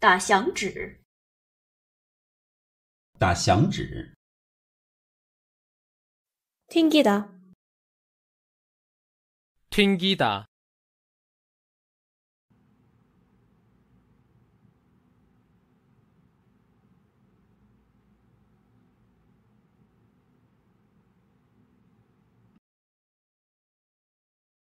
打响指，打响指，听记哒，听记哒。